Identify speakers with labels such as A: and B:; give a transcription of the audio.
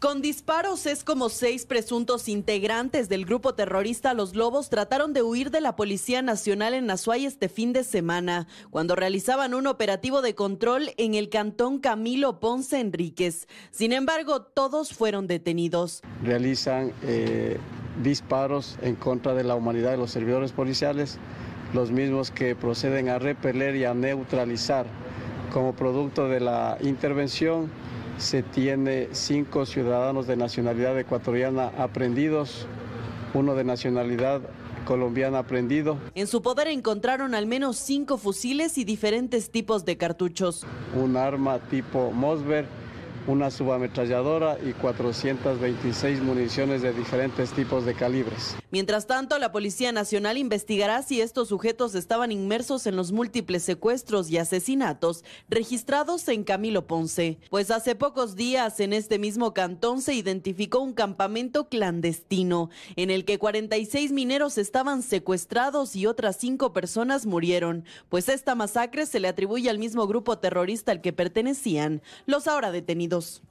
A: Con disparos es como seis presuntos integrantes del grupo terrorista Los Lobos trataron de huir de la Policía Nacional en Azuay este fin de semana, cuando realizaban un operativo de control en el cantón Camilo Ponce Enríquez. Sin embargo, todos fueron detenidos.
B: Realizan eh, disparos en contra de la humanidad de los servidores policiales, los mismos que proceden a repeler y a neutralizar como producto de la intervención se tiene cinco ciudadanos de nacionalidad ecuatoriana aprendidos, uno de nacionalidad colombiana aprendido.
A: En su poder encontraron al menos cinco fusiles y
B: diferentes tipos de cartuchos. Un arma tipo Mosber, una subametralladora y 426 municiones de diferentes tipos de calibres.
A: Mientras tanto, la Policía Nacional investigará si estos sujetos estaban inmersos en los múltiples secuestros y asesinatos registrados en Camilo Ponce, pues hace pocos días en este mismo cantón se identificó un campamento clandestino en el que 46 mineros estaban secuestrados y otras cinco personas murieron, pues esta masacre se le atribuye al mismo grupo terrorista al que pertenecían los ahora detenidos.